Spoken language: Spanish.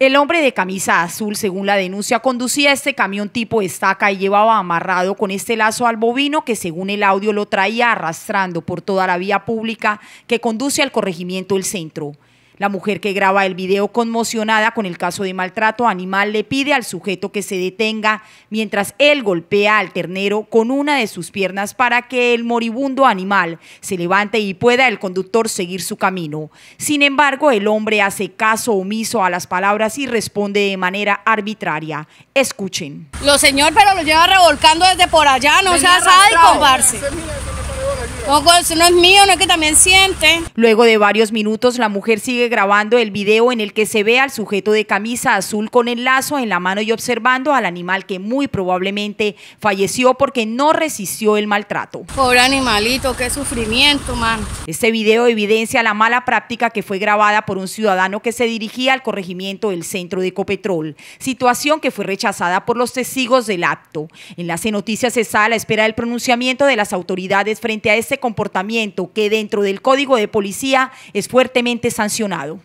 El hombre de camisa azul, según la denuncia, conducía este camión tipo estaca y llevaba amarrado con este lazo al bovino que según el audio lo traía arrastrando por toda la vía pública que conduce al corregimiento del Centro. La mujer que graba el video conmocionada con el caso de maltrato animal le pide al sujeto que se detenga mientras él golpea al ternero con una de sus piernas para que el moribundo animal se levante y pueda el conductor seguir su camino. Sin embargo, el hombre hace caso omiso a las palabras y responde de manera arbitraria. Escuchen. Lo señor, pero lo lleva revolcando desde por allá, no se sea sádico, Ojo, oh, eso no es mío, no es que también siente. Luego de varios minutos, la mujer sigue grabando el video en el que se ve al sujeto de camisa azul con el lazo en la mano y observando al animal que muy probablemente falleció porque no resistió el maltrato. Pobre animalito, qué sufrimiento, man. Este video evidencia la mala práctica que fue grabada por un ciudadano que se dirigía al corregimiento del centro de Ecopetrol, situación que fue rechazada por los testigos del acto. Enlace noticias está a la espera del pronunciamiento de las autoridades frente a este comportamiento que dentro del Código de Policía es fuertemente sancionado.